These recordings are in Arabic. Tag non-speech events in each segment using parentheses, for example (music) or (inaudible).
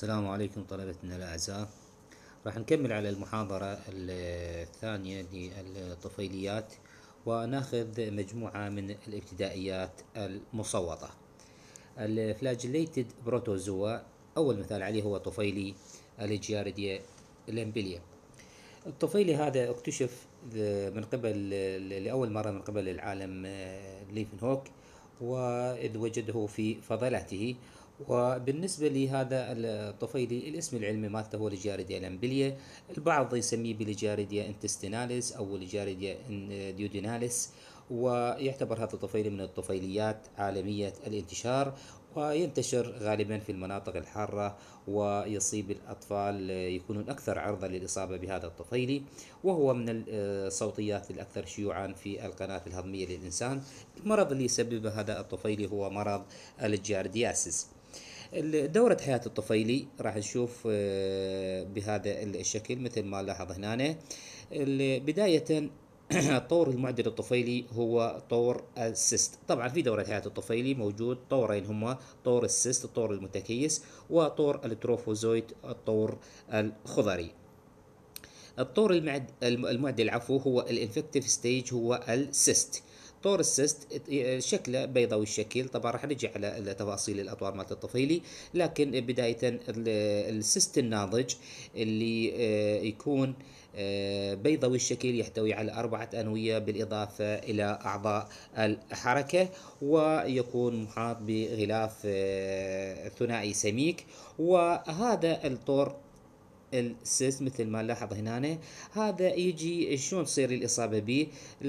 السلام عليكم طلبتنا الأعزاء راح نكمل على المحاضرة الثانية للطفيليات وناخذ مجموعة من الابتدائيات المصوتة الفلاجليتد بروتوزوا أول مثال عليه هو طفيلي الجيارديا لامبيليا الطفيلي هذا اكتشف من قبل لأول مرة من قبل العالم آه، ليفنهوك وإذ وجده في فضلاته وبالنسبة لهذا الطفيلي الاسم العلمي مالته هو الجارديا لامبلية البعض يسميه بليجارديا انتستيناليس أو الجارديا ديوديناليس ويعتبر هذا الطفيلي من الطفيليات عالمية الانتشار وينتشر غالبا في المناطق الحارة ويصيب الأطفال يكونون أكثر عرضة للإصابة بهذا الطفيلي وهو من الصوتيات الأكثر شيوعا في القناة الهضمية للإنسان المرض اللي يسببه هذا الطفيلي هو مرض الجاردياسيس دورة حياة الطفيلي راح نشوف آه، بهذا الشكل مثل ما لاحظ هنا بداية (clears throat) طور المعدل الطفيلي هو طور السيست طبعا في دورة حياة الطفيلي موجود طورين هما طور السيست الطور المتكيس وطور التروفوزويت الطور الخضري الطور المعدل العفو هو الانفكتيف ستيج هو السيست طور السيست إيه، شكله بيضاوي الشكل طبعا راح نجي على تفاصيل الاطوار مالت الطفيلي لكن بدايه السيست الناضج اللي آه، يكون آه، بيضوي الشكل يحتوي على أربعة أنوية بالإضافة إلى أعضاء الحركة ويكون محاط بغلاف آه، ثنائي سميك وهذا الطور السيس مثل ما نلاحظ هنا هذا يجي شلون تصير الإصابة به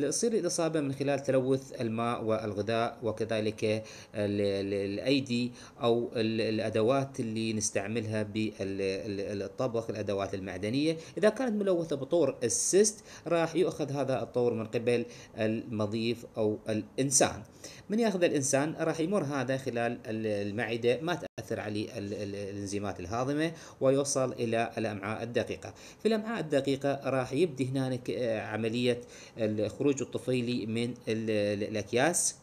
تصير الإصابة من خلال تلوث الماء والغذاء وكذلك الأيدي أو الأدوات اللي نستعملها بالطبخ الأدوات المعدنية إذا كانت ملوثة بطور السيست راح يؤخذ هذا الطور من قبل المضيف أو الإنسان من ياخذ الإنسان راح يمر هذا خلال المعدة ما تأثر عليه الإنزيمات الهاضمة ويوصل إلى الامعاء الدقيقه في الامعاء الدقيقه راح يبدي هنالك آه، عمليه خروج الطفيلي من الاكياس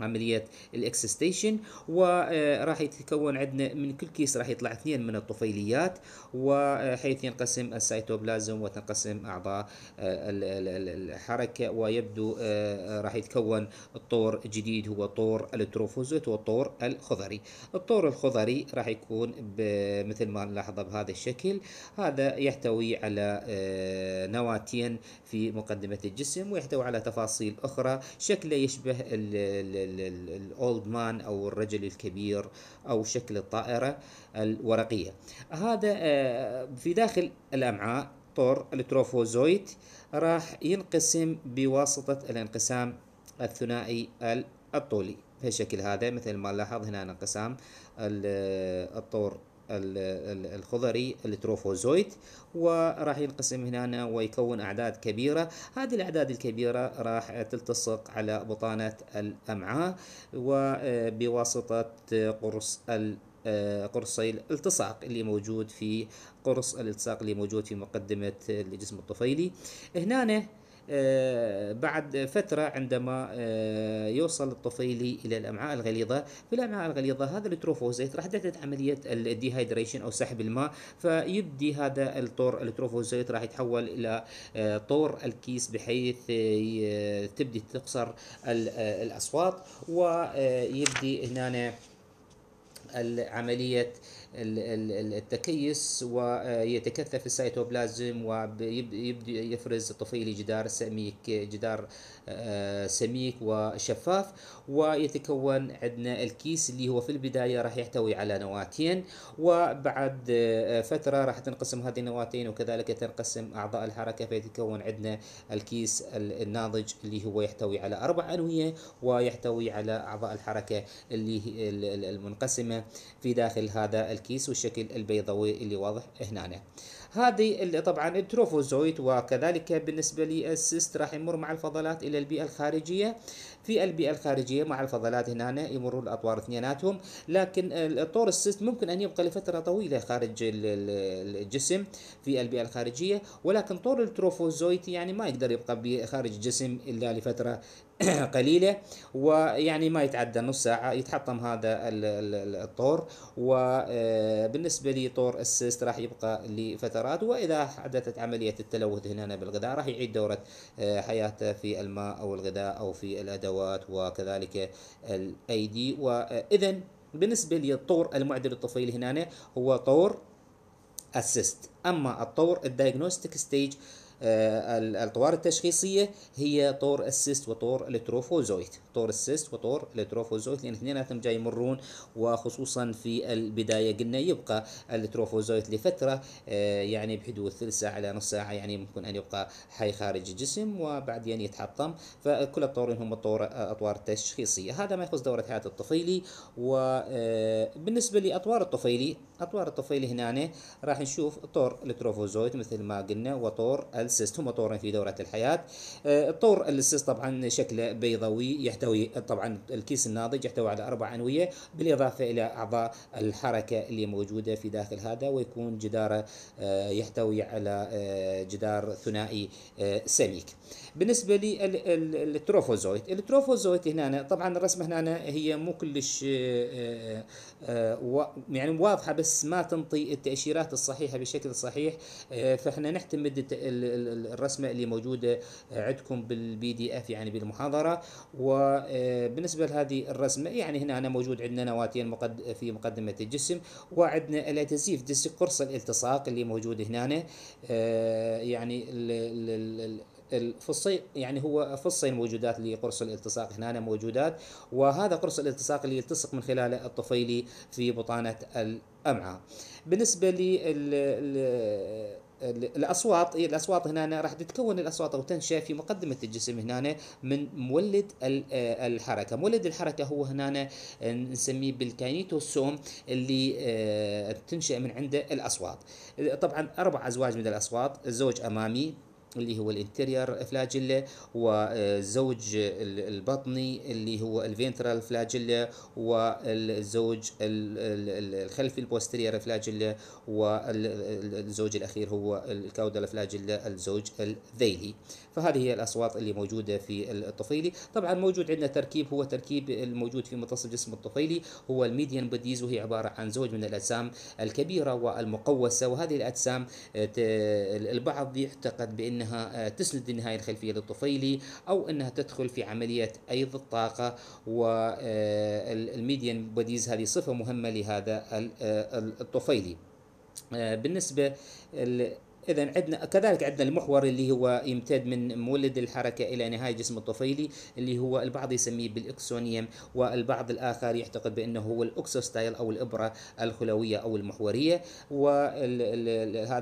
عملية ستيشن وراح يتكون عندنا من كل كيس راح يطلع اثنين من الطفيليات وحيث ينقسم السيتوبلازم وتنقسم أعضاء الحركة ويبدو آه، راح يتكون طور جديد هو طور التروفوزيت والطور الخضري الطور الخضري راح يكون مثل ما نلاحظه بهذا الشكل هذا يحتوي على آه، نواتين في مقدمة الجسم ويحتوي على تفاصيل أخرى شكله يشبه الاولد مان او الرجل الكبير او شكل الطائره الورقيه هذا آه، في داخل الامعاء طور التروفوزويت راح ينقسم بواسطه الانقسام الثنائي الطولي بهالشكل هذا مثل ما نلاحظ هنا انقسام الطور الخضري التروفوزويت وراح ينقسم هنا ويكون أعداد كبيرة هذه الأعداد الكبيرة راح تلتصق على بطانة الأمعاء وبواسطة آه، قرص آه، قرصي الالتصاق اللي موجود في قرص الالتصاق اللي موجود في مقدمة الجسم الطفيلي هنا آه، بعد فترة عندما آه، يوصل الطفيلي إلى الأمعاء الغليظة في الأمعاء الغليظة هذا التروفوزيت راح تحدث عملية الديهايدريشن أو سحب الماء فيبدي هذا الطور التروفوزيت راح يتحول إلى آه، طور الكيس بحيث تبدي تقصر الأصوات ويبدي هنا عملية التكيس ويتكثف السيتوبلازم ويبدأ يفرز طفيلي جدار سميك جدار آه، سميك وشفاف ويتكون عندنا الكيس اللي هو في البداية راح يحتوي على نواتين وبعد آه، فترة راح تنقسم هذه النواتين وكذلك تنقسم أعضاء الحركة فيتكون عندنا الكيس الناضج اللي هو يحتوي على أربع أنوية ويحتوي على أعضاء الحركة اللي المنقسمة في داخل هذا الكيس الكيس والشكل البيضوي اللي واضح هنا هذه اللي طبعا التروفوزويت وكذلك بالنسبة للسيست راح يمر مع الفضلات إلى البيئة الخارجية في البيئة الخارجية مع الفضلات هنا يمرون الأطوار اثنيناتهم لكن الطور السيست ممكن أن يبقى لفترة طويلة خارج الجسم في البيئة الخارجية ولكن طور التروفوزويت يعني ما يقدر يبقى خارج الجسم إلا لفترة (clears throat) قليلة ويعني ما يتعدى نص ساعة يتحطم هذا الطور و آه، بالنسبة لطور السيست راح يبقى لفترات وإذا حدثت عملية التلوث هنا بالغذاء راح يعيد دورة آه، حياته في الماء أو الغذاء أو في الأدوات وكذلك الأيدي وإذا بالنسبة للطور المعدل الطفيلي هنا هو طور السيست أما الطور الدايجنوستيك ستيج آه، الطوارئ التشخيصية هي طور السيست وطور التروفوزويت طور السيست وطور التروفوزويت لان اثنيناتهم جاي يمرون وخصوصا في البدايه قلنا يبقى التروفوزويت لفتره آه، يعني بحدود ثلث ساعه الى نص ساعه يعني ممكن ان يبقى حي خارج الجسم وبعدين يتحطم فكل الطورين هم طور آه، اطوار تشخيصيه هذا ما يخص دوره حياه الطفيلي وبالنسبه آه، لاطوار الطفيلي اطوار الطفيلي هنا راح نشوف طور التروفوزويت مثل ما قلنا وطور السيست هم طورين في دوره الحياه طور السيست طبعا شكله بيضوي يحتوي يحتوي طبعا الكيس الناضج يحتوي على أربع أنوية بالإضافة إلى أعضاء الحركة اللي موجودة في داخل هذا ويكون جداره آه، يحتوي على آه، جدار ثنائي آه، سميك بالنسبة للتروفوزويت التروفوزويت هنا طبعا الرسمة هنا هي مو كلش يعني واضحة بس ما تنطي التأشيرات الصحيحة بشكل صحيح فاحنا نعتمد الرسمة اللي موجودة عندكم بالبي دي اف يعني بالمحاضرة و وبالنسبة لهذه الرسمة يعني هنا أنا موجود عندنا نواتين مقد في مقدمة الجسم وعندنا الاتزيف ديسك قرص الالتصاق اللي موجود هنا آه، يعني ال ال ال الفصين يعني هو فصين موجودات لقرص الالتصاق هنا موجودات وهذا قرص الالتصاق اللي يلتصق من خلاله الطفيلي في بطانة الأمعاء بالنسبة لل الاصوات إيه الاصوات هنا راح تتكون الاصوات او تنشا في مقدمه الجسم هنا من مولد آه، الحركه، مولد الحركه هو هنا آه، نسميه بالكاينيتوسوم اللي آه، تنشا من عنده الاصوات. طبعا اربع ازواج من الاصوات، الزوج امامي اللي هو الانتيرير فلاجيلا والزوج البطني اللي هو الفينترال فلاجيلا والزوج الخلفي البوستيرير فلاجيلا والزوج الاخير هو الكاودال فلاجيلا الزوج الذيلي فهذه هي الاصوات اللي موجوده في الطفيلي طبعا موجود عندنا تركيب هو تركيب الموجود في منتصف جسم الطفيلي هو الميديان بديز وهي عباره عن زوج من الاجسام الكبيره والمقوسه وهذه الاجسام البعض يعتقد بان انها آه، تسند النهايه الخلفيه للطفيلي او انها تدخل في عمليه ايض الطاقه والميديان آه، بوديز هذه صفه مهمه لهذا آه، الطفيلي بالنسبه اذا عندنا كذلك عندنا المحور اللي هو يمتد من مولد الحركه الى نهايه جسم الطفيلي اللي هو البعض يسميه بالاكسونيوم والبعض الاخر يعتقد بانه هو الاكسوستايل او الابره الخلويه او المحوريه وهذا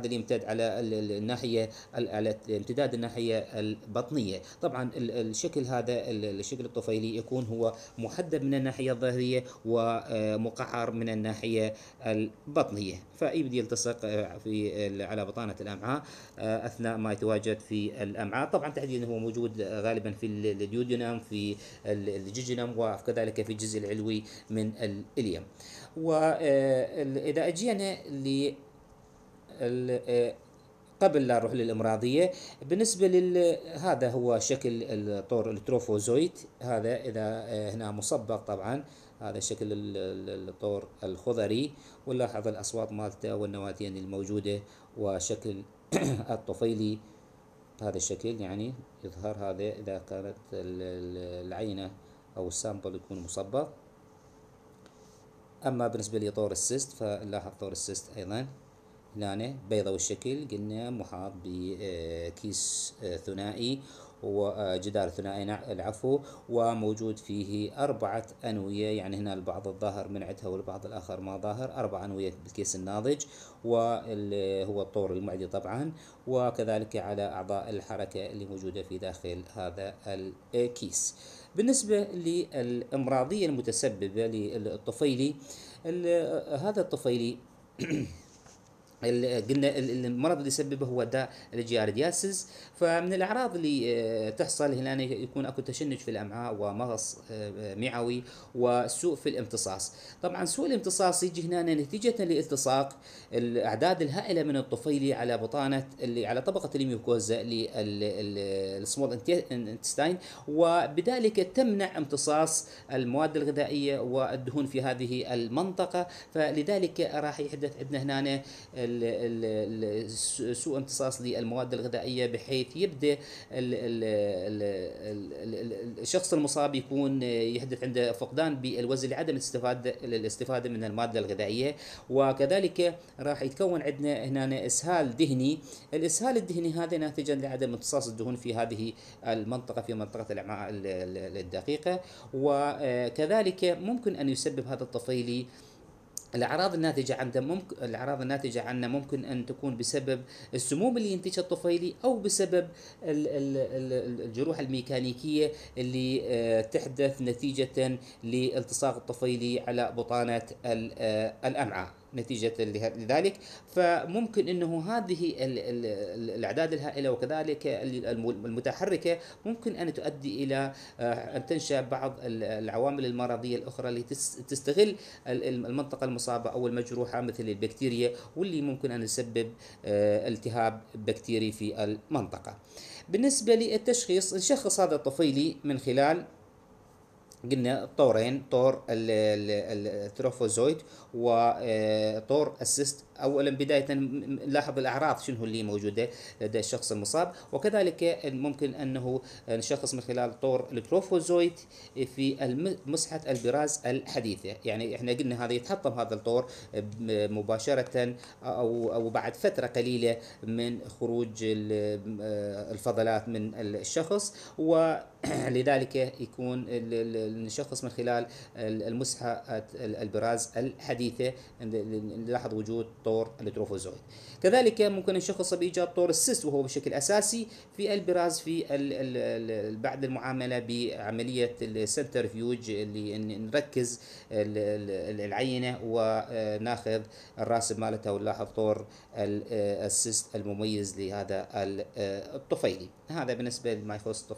اللي يمتد على الناحيه على امتداد الناحيه البطنيه طبعا الشكل هذا الشكل الطفيلي يكون هو محدب من الناحيه الظهريه ومقعر آه، من الناحيه البطنيه فيبدي يلتصق آه، في على بطانه الأم الامعاء آه، اثناء ما يتواجد في الامعاء طبعا تحديدا هو موجود غالبا في الديودينام في الججنم وكذلك في الجزء العلوي من الاليم واذا آه، اجينا ل آه، قبل لا نروح للامراضيه بالنسبه لل هذا هو شكل الطور التروفوزويت هذا اذا هنا مصبغ طبعا هذا الشكل الطور الخضري ونلاحظ الأصوات مالته والنواتين الموجودة وشكل (clears throat) الطفيلي هذا الشكل يعني يظهر هذا إذا كانت العينة أو السامبل يكون مصبغ أما بالنسبة لطور السيست فنلاحظ طور السيست أيضا هنا بيضة والشكل قلنا محاط بكيس آه، ثنائي هو آه، جدار ثنائي العفو وموجود فيه أربعة أنوية يعني هنا البعض الظاهر من عندها والبعض الآخر ما ظاهر أربع أنوية بالكيس الناضج واللي هو الطور المعدي طبعا وكذلك على أعضاء الحركة اللي موجودة في داخل هذا الكيس بالنسبة للأمراضية المتسببة للطفيلي هذا الطفيلي قلنا المرض اللي يسببه هو داء الجياردياسيس فمن الاعراض اللي آه، تحصل هنا يعني يكون اكو تشنج في الامعاء ومغص آه، آه، معوي وسوء في الامتصاص طبعا سوء الامتصاص يجي هنا يعني نتيجه لالتصاق الاعداد الهائله من الطفيلي على بطانه اللي على طبقه الميوكوزا للسمول انتستاين وبذلك تمنع امتصاص المواد الغذائيه والدهون في هذه المنطقه فلذلك راح يحدث عندنا هنا سوء امتصاص للمواد الغذائيه بحيث يبدا الشخص المصاب يكون يحدث عنده فقدان بالوزن لعدم الاستفاده الاستفاده من الماده الغذائيه وكذلك راح يتكون عندنا هنا اسهال دهني الاسهال الدهني هذا ناتجا لعدم امتصاص الدهون في هذه المنطقه في منطقه الامعاء الدقيقه وكذلك ممكن ان يسبب هذا الطفيلي الأعراض الناتجة عن ممكن الأعراض الناتجة عنه ممكن أن تكون بسبب السموم اللي ينتجها الطفيلي أو بسبب الجروح الميكانيكية اللي آه، تحدث نتيجة لالتصاق الطفيلي على بطانة آه، الأمعاء نتيجة لذلك فممكن أنه هذه الأعداد الهائلة وكذلك المتحركة ممكن أن تؤدي إلى آه، أن تنشأ بعض العوامل المرضية الأخرى اللي تستغل المنطقة المصابة أو المجروحة مثل البكتيريا واللي ممكن أن تسبب آه، التهاب بكتيري في المنطقة بالنسبة للتشخيص نشخص هذا الطفيلي من خلال قلنا طورين طور التروفوزويد وطور آه، السيست اولا بدايه نلاحظ الاعراض شنو اللي موجوده لدى الشخص المصاب وكذلك ممكن انه نشخص من خلال طور البروفوزويت في مسحه البراز الحديثه يعني احنا قلنا هذا يتحطم هذا الطور مباشره او او بعد فتره قليله من خروج آه، الفضلات من الشخص ولذلك يكون نشخص من خلال المسحه البراز الحديثه نلاحظ وجود طور التروفوزويد كذلك ممكن الشخص بايجاد طور السيست وهو بشكل اساسي في البراز في بعد المعامله بعمليه السنترفيوج اللي نركز العينه وناخذ الراسب مالتها ونلاحظ طور آه السيست المميز لهذا آه الطفيلي هذا بالنسبه للمايكوس الطفيلي